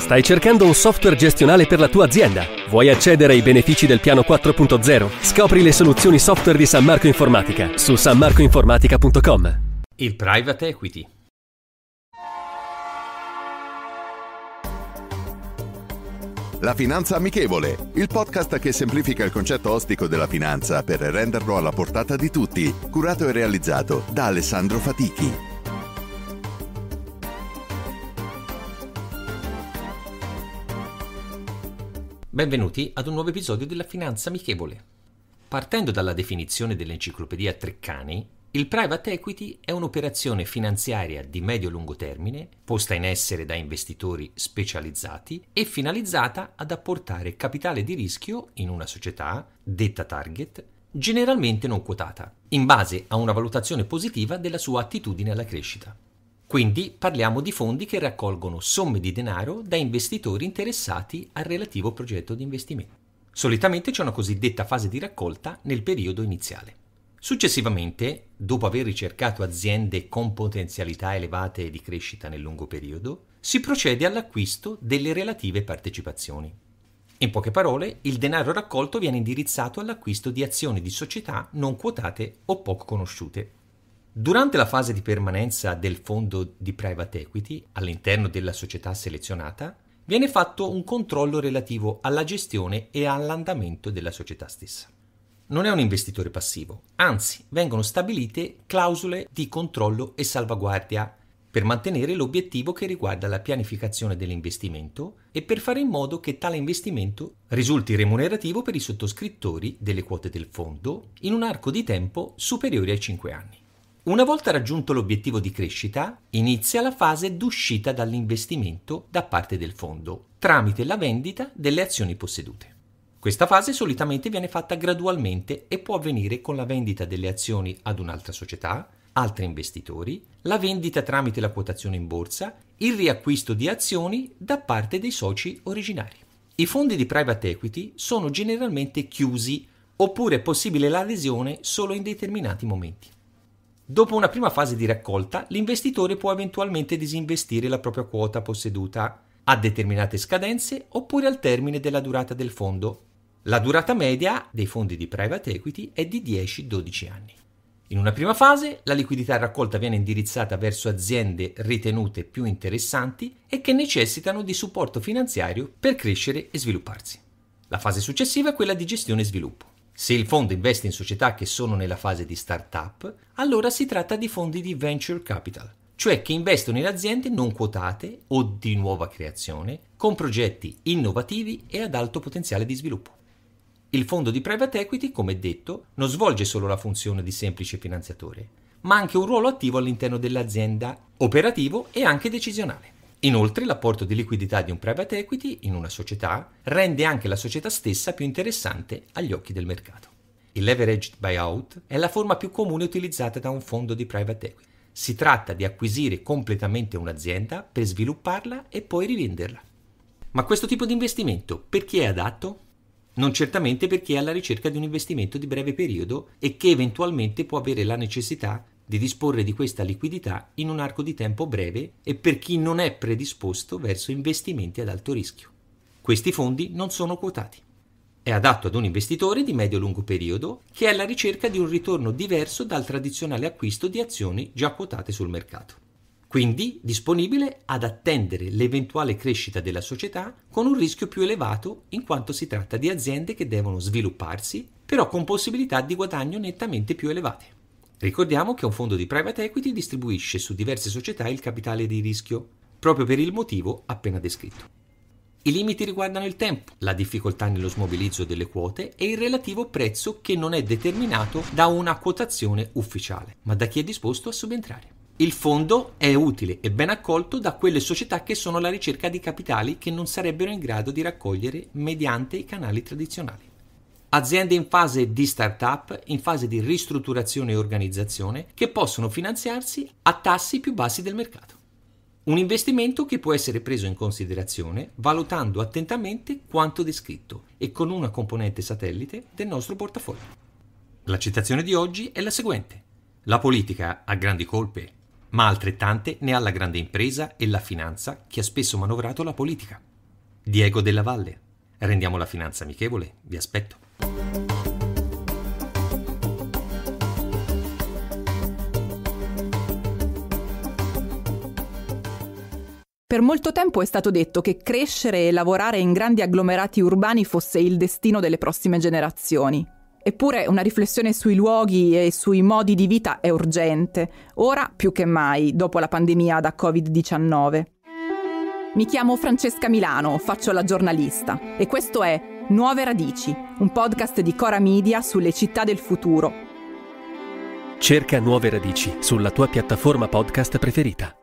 Stai cercando un software gestionale per la tua azienda? Vuoi accedere ai benefici del piano 4.0? Scopri le soluzioni software di San Marco Informatica su sanmarcoinformatica.com. Il private equity. La Finanza Amichevole, il podcast che semplifica il concetto ostico della finanza per renderlo alla portata di tutti, curato e realizzato da Alessandro Fatichi. Benvenuti ad un nuovo episodio della Finanza Amichevole. Partendo dalla definizione dell'enciclopedia Treccani, il private equity è un'operazione finanziaria di medio-lungo termine, posta in essere da investitori specializzati e finalizzata ad apportare capitale di rischio in una società, detta target, generalmente non quotata, in base a una valutazione positiva della sua attitudine alla crescita. Quindi parliamo di fondi che raccolgono somme di denaro da investitori interessati al relativo progetto di investimento. Solitamente c'è una cosiddetta fase di raccolta nel periodo iniziale. Successivamente, dopo aver ricercato aziende con potenzialità elevate di crescita nel lungo periodo, si procede all'acquisto delle relative partecipazioni. In poche parole, il denaro raccolto viene indirizzato all'acquisto di azioni di società non quotate o poco conosciute, Durante la fase di permanenza del fondo di private equity all'interno della società selezionata, viene fatto un controllo relativo alla gestione e all'andamento della società stessa. Non è un investitore passivo, anzi vengono stabilite clausole di controllo e salvaguardia per mantenere l'obiettivo che riguarda la pianificazione dell'investimento e per fare in modo che tale investimento risulti remunerativo per i sottoscrittori delle quote del fondo in un arco di tempo superiore ai 5 anni. Una volta raggiunto l'obiettivo di crescita, inizia la fase d'uscita dall'investimento da parte del fondo tramite la vendita delle azioni possedute. Questa fase solitamente viene fatta gradualmente e può avvenire con la vendita delle azioni ad un'altra società, altri investitori, la vendita tramite la quotazione in borsa, il riacquisto di azioni da parte dei soci originari. I fondi di private equity sono generalmente chiusi oppure è possibile l'adesione solo in determinati momenti. Dopo una prima fase di raccolta, l'investitore può eventualmente disinvestire la propria quota posseduta a determinate scadenze oppure al termine della durata del fondo. La durata media dei fondi di private equity è di 10-12 anni. In una prima fase, la liquidità raccolta viene indirizzata verso aziende ritenute più interessanti e che necessitano di supporto finanziario per crescere e svilupparsi. La fase successiva è quella di gestione e sviluppo. Se il fondo investe in società che sono nella fase di start-up, allora si tratta di fondi di venture capital, cioè che investono in aziende non quotate o di nuova creazione, con progetti innovativi e ad alto potenziale di sviluppo. Il fondo di private equity, come detto, non svolge solo la funzione di semplice finanziatore, ma anche un ruolo attivo all'interno dell'azienda, operativo e anche decisionale. Inoltre l'apporto di liquidità di un private equity in una società rende anche la società stessa più interessante agli occhi del mercato. Il leveraged buyout è la forma più comune utilizzata da un fondo di private equity. Si tratta di acquisire completamente un'azienda per svilupparla e poi rivenderla. Ma questo tipo di investimento per chi è adatto? Non certamente per chi è alla ricerca di un investimento di breve periodo e che eventualmente può avere la necessità di disporre di questa liquidità in un arco di tempo breve e per chi non è predisposto verso investimenti ad alto rischio. Questi fondi non sono quotati. È adatto ad un investitore di medio-lungo periodo che è alla ricerca di un ritorno diverso dal tradizionale acquisto di azioni già quotate sul mercato. Quindi disponibile ad attendere l'eventuale crescita della società con un rischio più elevato in quanto si tratta di aziende che devono svilupparsi, però con possibilità di guadagno nettamente più elevate. Ricordiamo che un fondo di private equity distribuisce su diverse società il capitale di rischio, proprio per il motivo appena descritto. I limiti riguardano il tempo, la difficoltà nello smobilizzo delle quote e il relativo prezzo che non è determinato da una quotazione ufficiale, ma da chi è disposto a subentrare. Il fondo è utile e ben accolto da quelle società che sono alla ricerca di capitali che non sarebbero in grado di raccogliere mediante i canali tradizionali aziende in fase di start-up, in fase di ristrutturazione e organizzazione, che possono finanziarsi a tassi più bassi del mercato. Un investimento che può essere preso in considerazione valutando attentamente quanto descritto e con una componente satellite del nostro portafoglio. La citazione di oggi è la seguente. La politica ha grandi colpe, ma altrettante ne ha la grande impresa e la finanza che ha spesso manovrato la politica. Diego della Valle. Rendiamo la finanza amichevole, vi aspetto. Per molto tempo è stato detto che crescere e lavorare in grandi agglomerati urbani fosse il destino delle prossime generazioni. Eppure una riflessione sui luoghi e sui modi di vita è urgente, ora più che mai, dopo la pandemia da Covid-19. Mi chiamo Francesca Milano, faccio la giornalista e questo è Nuove Radici, un podcast di Cora Media sulle città del futuro. Cerca Nuove Radici sulla tua piattaforma podcast preferita.